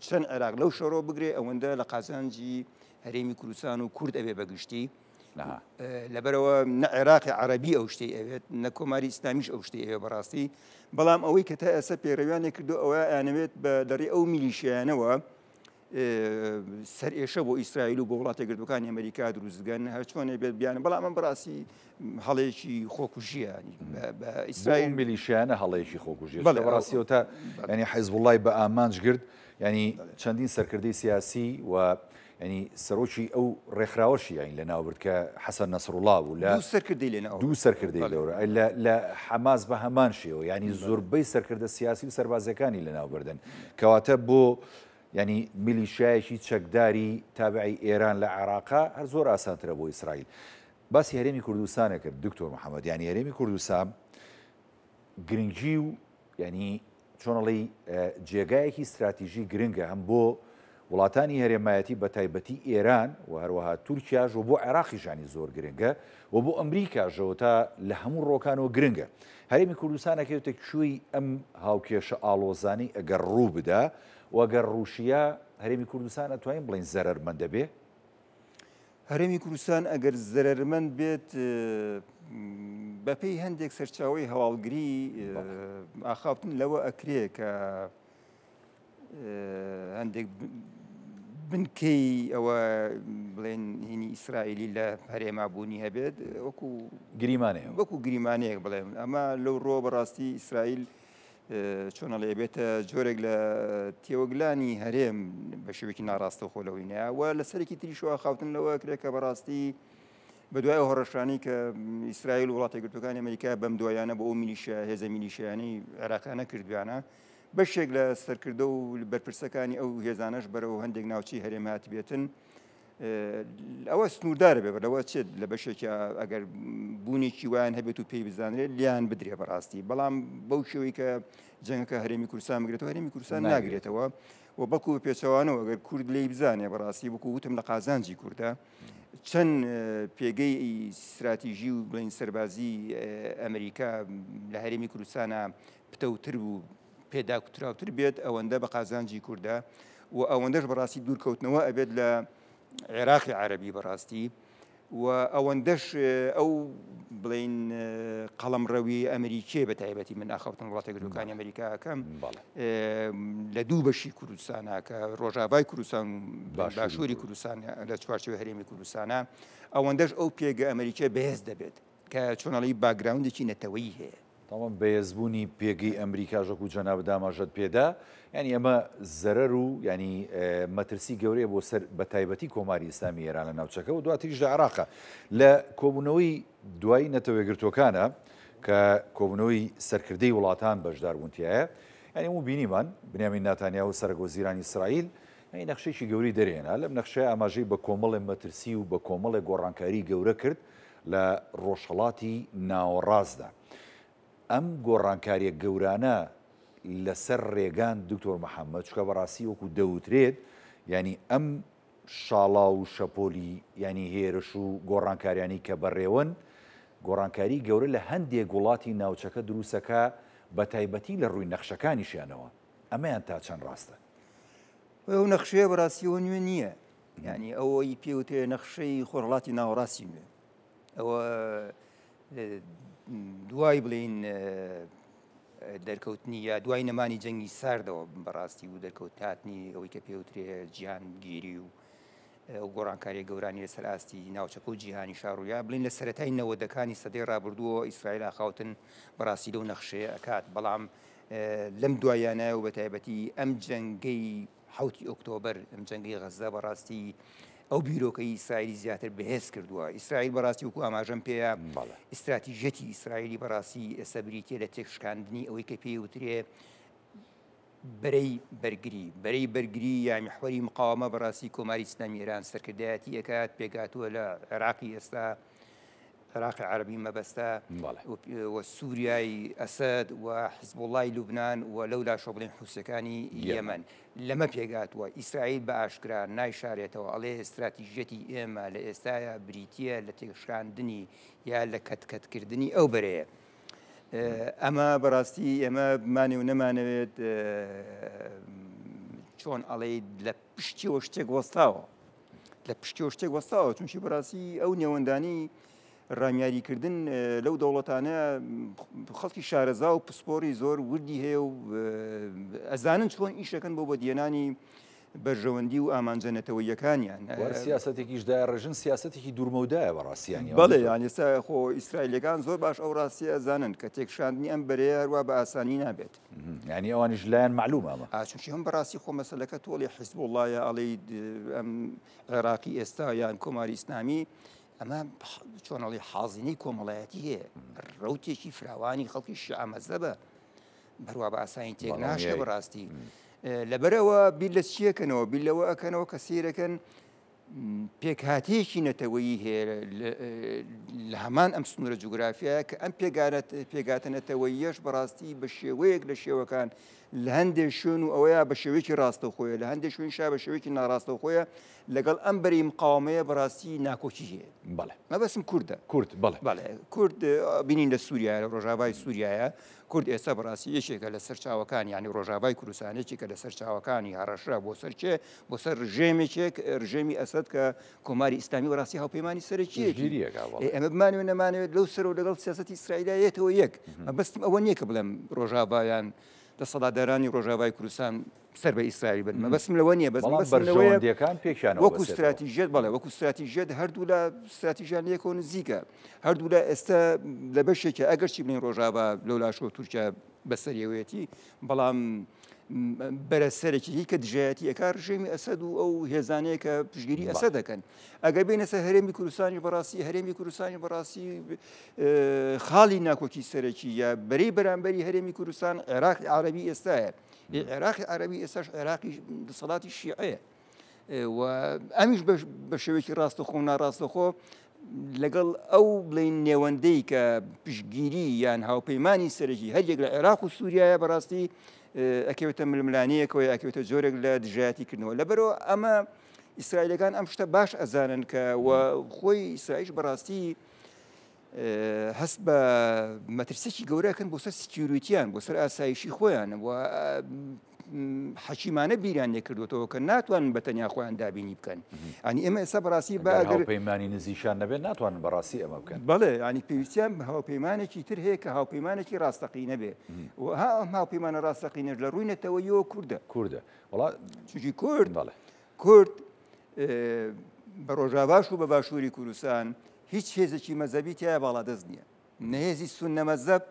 چەند عێراق لەو شەڕۆ بگرێ ئەوەندە لە قازانجی هەرێمی کوردستان و کورد ئەبێ بەگشتی لەبەرەوە عێراقی عربی ئەو شتەی ئەوێت نەکۆماری ئسلامیش ئەو شتەی ئەوێ بەڕاستی بەڵام ئەوەی کە تا ئەسە پێڕەویانێ کردو ئەوە ئەنەوێت بە دەڕێ ئەو میلیشیانەوە سەرئێشە بۆ ئیسرائیل و بۆ وڵاتە گردوەکانی ئەمریکا دروستگەن هەر چۆنێ بێت بیانە بەڵام ئەم بەڕاستی هەڵەیەکی خۆکوژیانی ئیسرائیل میلیشیانە هەڵەیەکی خۆکوژی بەڵێ بەڕاستیەوە تا ینی حیزبوڵای بە ئامانج گرت ینی چەندین سەرکردی سیاسی و ینی سەرۆکی ئەو ڕێکخراوەشی یاین لە ناوبرد کە حەسەن نەسرڵاو و لە سەرکردی لە دوو سەرکردی لەورە لە حەماز بە هەمان شێوە ینی زۆربەی سەرکردە سیاسی و سەربازەکانی لە ناوبردن کەواتە بۆ ینی میلیشایەکی چەکداری تابعی ئێران لە عێراقا هەر زۆر ئاسانترە بۆ ئیسرائیل باسی هەرێمی کوردستانە کرد دکتۆر محەممەد یانی هەرێمی کوردستان گرنگجی و ینی چۆنەڵی جێگایەکی استراتیژی گرنگە هەم بۆ وڵاتانی هەرێمایەتی بە تایبەتی ئێران و هەروەها تورکیاژ و بۆ عێراقیشانی زۆر گرنگە و بۆ ئەمریکاژەوە تا لە هەموو ڕۆکانەوە گرنگە هەرێمی کوردستانەکەوتێک شووی ئەم هاوکێشە ئالۆزانی ئەگەر ڕوو بدە وەگەر ڕوشیا هەرێمی کوردستان ئەتوانین بڵین زەرمە دەبێ هەرێمی کوردستان ئەگەر زەرمەند بێت بەپی هەندێک سەرچاوی هەواڵگری ئاخاوتن لەوە ئەکرێ کە هەندێک بنکەی ئەوە بڵێن هینی ئیسرائیلی لە هەرێمابوونی هەبێت وەکو گریمانەیە وەکو گریمانەیەک بڵێن ئەمە لەو ڕۆ بەڕاستی ئیسرائیل چۆنە لە ئەبێتە جۆرێک لە تێوەگلانی هەرێم بە شوێکی ناڕاستە خۆلەوەینەوە لە سەرێکی تریشوە خاوتن لەوە کرێکە بەڕاستی بە دوای هۆڕەشانی کە ئیسرائیل وڵاتی گرتوەکان ئەمریکا بەم دوایانە بە ئەو میلیشە هێزە میلیشیانی عراقانە کردویانە بەشێک لە سەرکردە و بەرپرسەکانی ئەو هێزانش بەرەو هەندێک ناوچی هەرێمات بێتن ئەوە سنووردارە بێ لەوە چێت لە بەشێکی ئەگەر بوونیکی وایان هەبێت و پێی بزانرێت لیان بدرێ بەڕاستی بەڵام بەو شێوەی کە جەنگەکە هەرێمی کورسان بگرێتەوە هەرێمی کورسان ناگرێتەوە و بەکو پێچەوانەوە ئەگەر کورد لی بزانێ بەڕاستی وەکو وتم لە قازانجی کووردە چەند پێگەی استراتیژی و بڵین سەربازی ئەمریکا لە هەرێمی کوردستانە پتەوتر بوو پێدا کوراوتر بێت ئەوەندە بە قازانجی کووردە و ئەوەندەش بەڕاستی دوورکەوتنەوە ئەبێت لە عێراقی عەربی بەڕاستی و ئەوەندەش ئەو بڵین قەڵمڕەوی ئەمریکیە بە تایبەتی من ئاخەوتن وڵاتە گرلوکانی ئەمریکاکەم لە دوو بەشی کوردستاناکە ڕۆژاوای کوردستان باشووری کوردستان لە چوارچوە هەرێمی کوردستانە ئەوەندەش ئەو پێگە ئەمریکیە بەهێز دەبێت کە چۆنەڵی باگراوندێکی نەتەوەی هەیە تاوام بەهێزبوونی پێگەی ئەمریکا ژەک و جەناب داماژەت پێدا ینی ئەمە زەرەر و ینی مەترسی گەورەیە بۆ سەر بە تایبەتی کۆماری ئیسلامی ئێران لە ناوچەکە و دواتریشدا عراقە لە کۆبوونەوەی دوایی نەتەوەگرتوەکانە کە کۆبوونەوەی سەرکردەی وڵاتان بەشداربوونتیایە ینی و بینیمان بنیامین ناتانیا و سەرگۆزیرانی اسرائیل ئەی نەخشێکی گەوری دەرێنا لەم نەخشەیە ئاماژەی بە کۆمەڵی مەترسی و بە کۆمەڵی گۆڕانکاری گەورە کرد لە ڕۆژهڵاتی ناوەڕازدا. ئەم گۆڕانکاریە گەورانە لەسەر ڕێگان دکتۆر محەممەد چکە بەڕاستی وەکو دەوترێت ینی ئەم شاڵا و شەپۆلی ینی هێرش و گۆڕانکاریانی کە بەڕێون گۆڕانکاری گەورە لە هەندێک وڵاتی ناوچەکە دروستەکە بە تایبەتی لە ڕووی نەخشەکانیشیانەوە ئەمەیان تا چەند ڕاستە ئەو نەخشەیە بەڕاستیەوە نوێ نییە ینی ئەوەی پێوتێ نەخشەی خۆڕڵاتی ناوەڕاستی نوێ ئەوە دوای بڵین دەرکەوتنی یا دوای نەمانی جەنگی ساردەوە بەڕاستی و دەرکەوت هاتنی ئەوەی کە پێوترێ گیان گیری و گۆڕانکاری گەورانی لە سەراستی ناوچەکە و جیهانی شارڕویا بڵین لە سەتای نەوەدەکانی سەدەی ڕابردووە ئیسرائیل ئاخاوتن بەڕاستی لەو نەخشێ ئەکات بەڵام لەم دوایانە و بە تایبەتی ئەم جەنگەی حوتی ئۆکتۆبەر ئەم جەنگی غەزدا بەڕاستی ئەو بیرۆکە ئیسرائیلی زیاتر بەهێز کردووە ئیسرائیل بەڕاستی وکو ئاماژەم پێەیە ئیسراتیژەتی ئیسرائیلی بەڕاستی ئێسەبریتێ لە تێکشکاندنی ئەوەی کە پێی وترێ بەرەی بەرگری بەرەی بەرگری یامیحوەری مقاومە بەڕاستی کۆماری سنەمیێران سەرکردایەتی ئەکات پێگاتووە لە عراقی ئێستا عراقی عربی مەبەستە سووریایی ئەسد و حزب وڵی لوبناان و لەولا شۆبڵین حوسەکانی یەمن لەمە پێگاتوە ئیسرائیل بە ئاشکرا نایشارێتەوە ئەڵێ استراتیژەتی ئێمە لە ئێستاە بریتە لە تێکشاندنی یا لە کەتکەتکردنی ئەو بەرەیە. ئەمە بەڕاستی ئێمە بمانێ و نەمانەوێت چۆن ئەڵێ لە پشتی وە شتێک وەستاوە لە پشتی وە شتێک وەستاوە چونکی بەڕاستی ئەو نێوەندانی ڕامیاریکردن لەو دەوڵەتانە خەڵکی شارەزا و پسپۆری زۆر وردی هەیە و ئەزانن چۆن ئیشەکەن بۆ بە دیێنانی بەرژەوەندی و ئامانجەنەتەوە یەکانیان سیاستێکیشدا ڕژن سیاستێکی دوورمەودایە بە ڕاستیانی بەڵێ یانستا خۆ ئیسرائیلەکان زۆر باش ئەو ڕاستیە زانن کە تێکشاندنی ئەم بەرەیە هەروە بە ئاسانی نابێت ینی ئەوانش لایەن معلومە ئاچونکی هەم بەڕاستی خۆ مەسلەکە تۆڵی حیزب وڵایە ئەڵێ ئەم عێراقی ئێستا یان کۆماری ئیسلامی ئەمە چۆنەڵی حازینەی کۆمەڵایەتی هەیە ڕوتێکی فراوانی خەڵکی شعمەزە بە بەروا بە ئاسانی تێک ناشە بەڕاستی لەبەرەوە بیل لە چیەکەنەوە بیلەوە ئەکەنەوە کە سیرەکەن پێکهاتەیەکی نەتەوەیی هەیە لە هەمان ئەم سنوورە جوگرافیە کە ئەم پێگارەت پێگاتە نەتەوەی یەش بەڕاستی بە شێوەیەک لە شێوەکان لە هەندێک شوێن و ئەوەیە بە شێوەیەکی ڕاستەوخۆیە لە هەندێک شوێن شا بە شێوەیەکی ناڕاستەوخۆیە لەگەڵ ئەم بەری مقاومەیە بەڕاستی ناکۆکی هەیە بڵێ مەبەسم کووردە کورد بڵێ کورد بینین لە سووریایە لە ڕۆژاوای سووریایە کورد ئێستا بەڕاستی یەکێکە لە سەرچاوەکان ینی ڕۆژاوای کوردستانێکی کە لە سەرچاوەکانی هەڕەشرا بۆ سەرچێ بۆ سەر ژێمێکێک ژێمی ئەسد کە کۆماری ئیسلامی وڕاستی هاوپەیمانی سەرکیری ئەمە بمانوێت نەمانوێت لەو سەر و لەگەڵ سیاستی ئیسرائیلایەتەوە یەک بەستم ئەوە نییە کە بڵێم ڕۆژاوایان لە سەدادارانی ڕۆژاوای کوردستان سەر بە ئیسرائیل بن بەسم لەوە نیە بەەکان پێشان وەکو استراتیژێت بەڵێ وەکو استراتیژێت هەردوو لە استراتیژان یەکۆن نزیکە هەردوو لە ئێستا لە بەشێکە ئەگەر چی بنین ڕۆژاوە لەولاشۆ تورکیا بەسەریەوەیەتی بەڵام بەرە سەرێکی کە دژایەتی ئەکار ژێمی ئەسەد و ئەو هێزانەیە کە پشگیری ئەسە دەکەن ئەگەر بینەسە هەرێمی کوردستانی بەڕاستی هەرێمی کوردستانی بەڕاستی خاڵی ناکۆکی سەرەکی یا بەری بەرامبەری هەرێمی کوردستان عێراق عربی ئێستاە عێراقی عربی ئێستاش عێراقی دسەڵاتی شیعەیە ئەمیش بە شێوێکی ڕاستەخۆ ناڕاستەخۆ لەگەڵ ئەو بڵین نێوەندەی کە پشگیری یان هاوپەیمانی سەرەکی هەرێک لە عێراق و سووریایە بەڕاستی ئەکەوێتە ململانیەکەوەی ئەکەوێتە زۆرێک لە دژاتیکردنەوە لەبەرەوە ئەمە ئیسرائیلەکان ئەم شتە باش ئەزانن کە خۆی ئیسرائیش بەڕاستی هەست بە مەترسێکی گەورەکەن بۆ سەر سکیوریتیان بۆ سەر ئاسایشی خۆیان حەشیمانە بیران نێکردوەوە کە ناتوان بە تەنیا خۆیان دابینی بکەن ئەنی ئێمە ئێستا بەڕاستی باگەر پەیمانی نزیشان نەبێت ناتوان بەڕاستی ئەمە بکەن بڵێ ینی پێویستیان هاوپەیمانێکی تر هەیە کە هاوپەیمانێکی ڕاستەقی نەبێ ها ئەم هاوپەیمانە ڕاستەقی نەژ لە ڕووینەتەوە یۆ کووردە کووردە وڵات چجی کورد بڵێ کورد بە ڕۆژاواش و بە باشووری کوردستان هیچ هێزێکی مەزەبی تایە باڵادەست نییە نهێزی سون نەمەزەب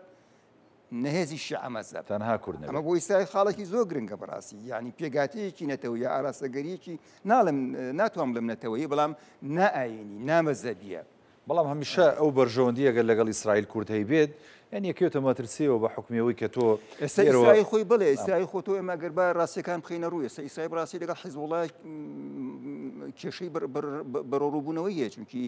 نهێزی شعمەزە تەنها کوردن ئەمە بۆ ئیسای خاڵێکی زۆ گرنگە بەڕاستی یعنی پێگاتەیەکی نەتەوە یا ئاراسەگەریەکی ناڵم ناتوانم لەم نەتەوەی بەڵام نائینی نامەزەبیە بەڵام هەمیشە ئەو بەرژەوەندیەگە لەگەڵ ئیسرائیل کورد هەی بێت ئەنی کێتە مەترسیەوە بە حکمیەوەی کە تۆ ئێستا خۆی بڵێ ئیسای خۆ تۆ ئێمە گەربا ڕاستیەکان بخینە ڕووی ئێستا ئیسای ڕاستی لەگەڵ حیزوڵای کێشەی بەڕۆڕووبوونەوەیە چونکی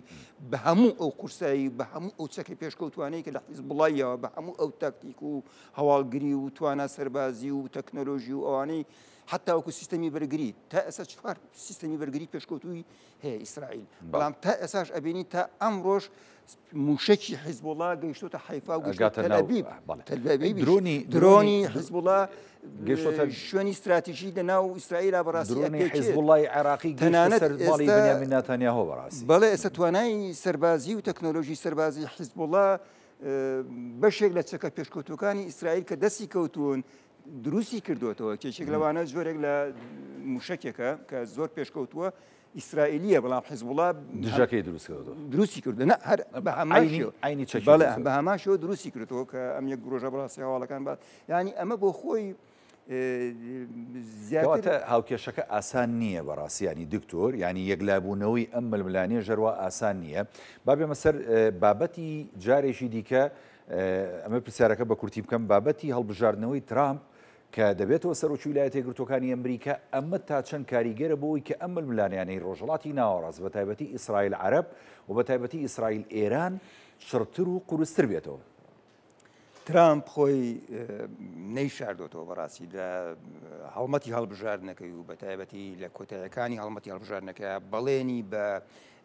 بە هەموو ئەو قورسایی بە هەموو ئەو چەکە پێشکەوتوانەیە کە لە حیز بڵایەوە بە هەموو ئەو تاکتیک و هەواڵگری و توانە سەربازی و تەکنۆلۆژی و ئەوانەی حتى اكو سیستمی بەرگری تا اساس چوار سیستمی بەرگری پێشکەوتوی هي اسرائيل بەڵام تا اساس ابيني تا ئەم ڕۆژ موشکی حیزبڵا گەیشتۆتە حیفا و درۆنی درۆنی حزبڵا گەشتۆتە شوێنی استراتیژی دەناو ئیسرائیلا بەڕاستی حزبڵی عراقی تەنانەتاتانیاهۆ بەڕاستی بەڵێ ئێستا توانای سەربازی و تەکنۆلۆژی سەربازی حیزبڵە بەشێک لە چەکە پێشکەوتەکانی ئیسرائیل کە دەستی کەوتون دروستی کردوێتەوە کێکێک لەوانە ژۆرێک لە موشکێکە کە زۆر پێشکەوتووە ئیسرائیلیە بەڵام حزبڵا دژەکەی دروستکردەوە دروستی کردن هەر بە بە هەماشەوە دروستی کردەوە کە ئەم یەک گرۆژە بەڕاستی هەواڵەکان بە ینی ئەمە بۆ خۆی زیاتر هاوکێشەکە ئاسان نییە بەڕاستیانی دکتۆر ینی یەکلابوونەوەی ئەم ململانیە ژەروە ئاسان نییە بابێ مەسەر بابەتی جارێکی دیکە ئەمە پرسیارەکە بە کورتی بکەم بابەتی هەڵبژاردنەوەی ترامپ کە دەبێتەوە سەر و ویلایەتی گرتوەکانی ئەمریکا ئەمە تا چەند کاریگەرە بۆی کە ئەمە ملانیانەی ڕۆژڵاتی ناوەڕاست بە تایبەتی ئیسرائیل عرب و بە تایبەتی ئیسرائیل ئێران شتر و قورستر بێتەوە. ترامپ خۆی نەیشاردۆتەوە بەڕاستی لە هەڵمەتی هەڵبژاردنەکەی و بە تایبەتی لە کۆتایەکانی هەڵمەتی هەڵبژاردنەکە بەڵێنی بە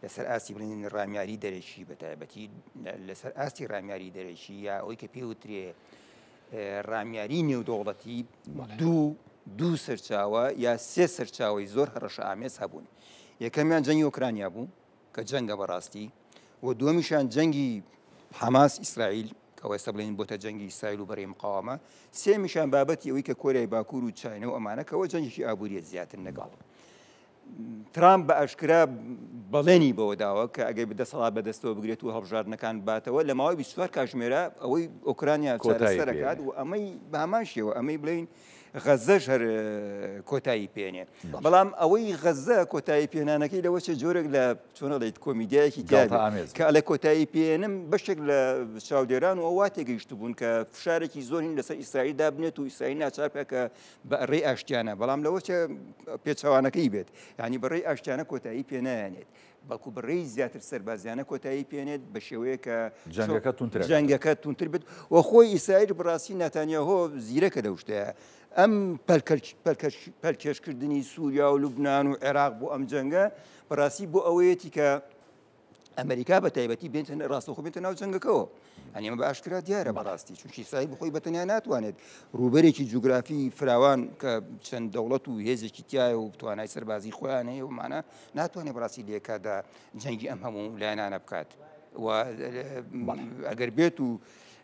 لەسەر ئاستی بڵین ڕامیاری دەرەشی بە تایبەتی لەسەر ئاستی ڕامیاری دەرەشی یا ئەوی کە پێوترێ ڕامیاری نێودۆڵەتی دوو دوو سەرچاوە یا سێ سەرچاوی زۆر هەرەش ئامێز هەبوون یەکەمیان جەنگی ئۆکرانیا بوو کە جەنگە بەڕاستی و دومیشان جەنگی حماس ئیسرائیل کەەوە ئێستا بڵێن بۆتە جەنگی سایل و بەڕێم قاوامە سێمیشان بابەتی ئەوەی کە کۆریای باکوور و چاینە و ئەمانەکەەوە جەنگێکی ئابووریت زیاتر نەگاڵم ترام بە ئاشکرا بەڵێنی بەوە داوە کە ئەگەی بدە سەڵا بەدەستەوە بگرێت و هەڵبژارنەکان باتەوە لە ماوەی بیوار کاژمێرە ئەوەی ئۆکرانیا کۆتەکات و ئەمەی بەماشیەوە ئەمەی بڵین غەزەش هەر کۆتایی پێێنێ بەڵام ئەوەی غەزە کۆتایی پێێنانەکەی لەوەچە جۆرەك لە چۆنە دەیت کۆمیدایەکی کە لە کۆتایی پێێنم بەشێک لە چاودێران و ئەووا تێگەیشت بوون کە فشارێکی زۆرین لەسەر ئیسرائیلدا بنێت و ئیسرائیل ناچار پێکە بەڕێ ئاشتیانە بەڵام لەوەچە پێچەوانەکەی بێت ینی بەڕێ ئاشتیانە کۆتایی پێنایانێت بەکو بڕێی زیاتر سربازیانە کۆتایی پێێنێت بە شێوەیە کە جنگەکە تونتر بێت وە خۆی ئیسایر بڕاستی نەتانیاهۆ زیرەکە دەوشتەیە ئەم پەرکێشکردنی سووریا و لوبناان و عێراق بۆ ئەم جەنگە بەڕاستی بۆ ئەوەیەتی کە ئەمریکا بە تایبەتی بێتن ڕاستەخۆ بێتە ناو جنگەکەەوە ئەنیمە بە ئاشکرا دیارە بەڕاستی چونکی سای بخۆی بەتەنیا ناتوانێت ڕوبەرێکی جوگرافی فراوان کە چەند دەوڵەت و هێزێکی تایە و توانای سەربازی خۆیان هەیە ومانە ناتوانێت بڕاستی لێکادا جەنگی ئەم هەموو لایەنانە بکات و ئەگەر بێت و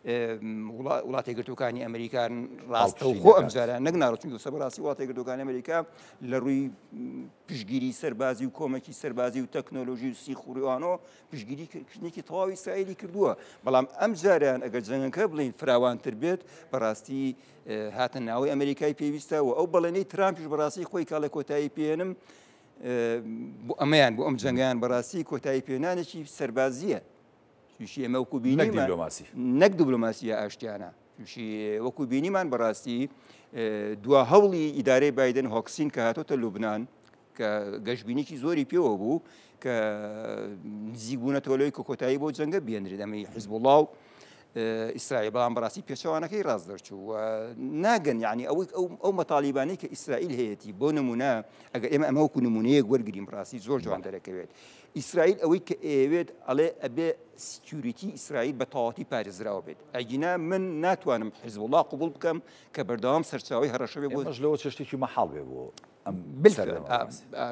وڵاتێگرتوەکانی ئەمریکان ڕاستە و خۆ ئەمزارە نەگناڕچون سەب ڕاستی وڵاتێگرتوەکانی ئەمریکا لە ڕووی پشگیری سەربازی و کۆمەکی سەربازی و تەکنۆلۆژی و سی خوریوانەوە پشگیریکردنیکی تەواوی سایلی کردووە بەڵام ئەم جاریان ئەگەر جەنگەکە بڵین فراوانتر بێت بەڕاستی هاتە ناوی ئەمریکای پێویستە و ئەو بەڵێنەی ترامپیش بەڕاستی خۆی کاڵە کۆتایی پێێنم ئەمەیان بۆ ئەم جەنگیان بەڕاستی کۆتایی پێێنانێکی سەربازیە تووشی ئێمە وەکو بینی دیلۆماسی نەک دیبلۆماسیە ئاشتیانە تووشی وەکو بینیمان بەڕاستی دو هەوڵی ئیدارەی بادن هۆکسین کە هاتۆتە لوبناان کە گەشتبینێکی زۆری پێوە بوو کە نزیبوونە تۆلۆی کە کۆتایی بۆ جەنگە بێنرێت ئەمەی حزبڵاو ئیسرائیل بەڵام بەڕاستی پێچەوانەکەی ڕاست دەرچوو ناگەن یعنی ئەوەی ئەو مەتاالبانەی کە ئیسرائیل هەیەی بۆ نمونە ئەگەر ئێمە ئەمە وکو نمونەیە وەرگریم ڕاستی زۆر جوان دەرەکەوێت ئیسرائیل ئەوەی کە ئێوێت ئەڵێ ئەبێ سکیوریتی ئیسرائیل بە تاواتی پارێزراوە بێت ئەگینا من ناتوانم حیزبڵا قوبول بکەم کە بەردەوام سەرچاوی هەرەشەوێ بۆش لەوە چشتێکی مەحاڵ بێ بۆ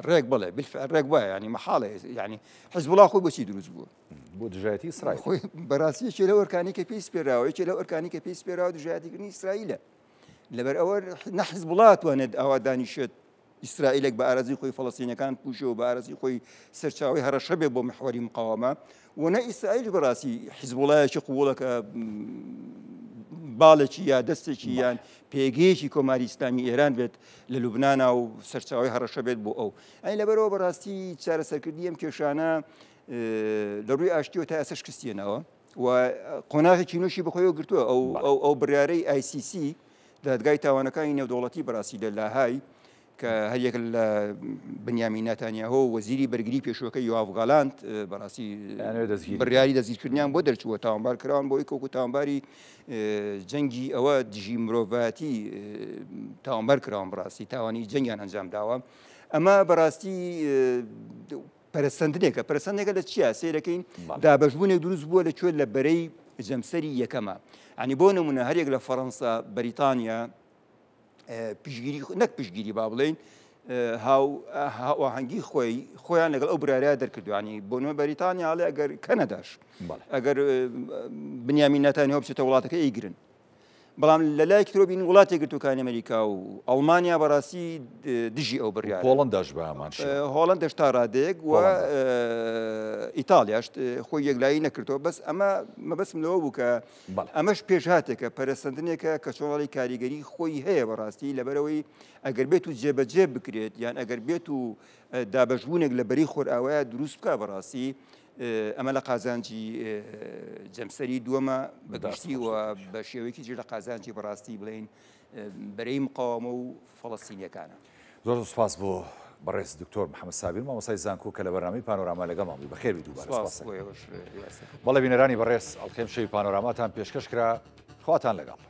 ڕێک بڵێ ڕێک وایە ینی مەحاڵێ ینی حزبڵا خۆی بۆچی دروست بوو بۆ دژایەتی ئیسرائیل خۆی بەڕاستی چێ لە ئەرکانی کە پێی سپێراوە چێ لە ئەرکانی کە پێی سپێراوە دژایەتیگرنی ئیسرائیلە لەبەر ئەوە نەحز بڵاتوانێت ئاوا دانیشێت ئیسرائیلێک بە ئارازی خۆی فەڵستینەکان پوشەوە بە ئارازی خۆی سەرچاوی هەرەشە بێ بۆ محوەری مقاومە و نە ئیسرائیل بەڕاستی حیزبوڵایەکی قوڵەکە باڵێکی یا دەستێکی یان پێگەیەکی کۆماری ئیسلامی ئێران بێت لە لوبنانا و سەرچاوی هەرەشە بێت بۆ ئەو ئەین لەبەرەوە بەڕاستی چارەسەرکردیم کێشانە لە ڕووی ئاشتیەوە تا ئەسە شکستێنەوە و قۆناغێکی نوشی بەخۆیەوە گرتووە ئەو بڕیارەی آیسیسی دادگای تاوانەکانی نێودوڵەتی بەڕاستی لە لاهای کە هەریەک لە بنیامی ناتانیاهۆ وەزیری بەرگری پێشوەکە یو ئافغاالاند بەڕاستی بڕیاری دەزیرکردیان بۆ دەرچووە تاوانبار کراون بۆی کۆکو تاوانباری جەنگی ئەوە دژی مرۆڤەتی تاوانبەر کراون بڕاستی تاوانی جەنگیان ئەنجام داوە ئەمە بەڕاستی پەرسەندنێکە پەرسەندێکە لە چیا سێرەکەین دابەشبوونێک دروست بووە لە کوێ لە بەرەی جەمسەری یەکەمە عنی بۆ نمونە هەرێک لە فەەنسا بەریتانیا پشگیری نەک پشگیری با بڵین هاوەهنگگی خۆی خۆیان لەگەڵ ئەو براریا دەرکردوانی بۆنەوە بەریتانیا هەڵێ ئەگەر کەنەداش ئەگەر بنیامی نەتانی هۆ بچێتە وڵاتەکە ئەیگرن بەڵام لە لای کتۆبین وڵاتی گرتوکانی ئەمریکا و ئەڵمانیا بەڕاستی دژی ئەو بڕیار هۆڵنداش بامان هۆڵند دەشتا ڕادێک و ئیتالیاشت خۆی یەکلایی نەکردەوە بەس ئەمە مەبەسم لەوە بوو کە ئەمەش پێشهاتێکە پەرسەندنێکە کە چۆڵی کاریگەری خۆی هەیە بەڕاستی لەبەرەوەی ئەگەر بێت و جێبەجێ بکرێت یان ئەگەر بێت و دابەژبوونێک لە بەری خۆرئاوایە دروست بکە بەڕاستی ئەمە لە قازانجی جەمسەری دووەمە بەداشتی و بە شێوەیەکی جێ لە قازانجی بەڕاستی بڵین بەرەی مقاومە و فەڵەستینیەکانە زۆر سپاس بۆ بەڕێز دکتۆر محەممە سابیر مامۆسای زانکۆ کە لە بەرامی پانۆراما لەگەڵماڵی بەخێر دووبار بەڵە بینەرانی بەڕێز ئەڵکەم شەوی پانۆراماتان پێشکەشکرا خواتان لەگەڵ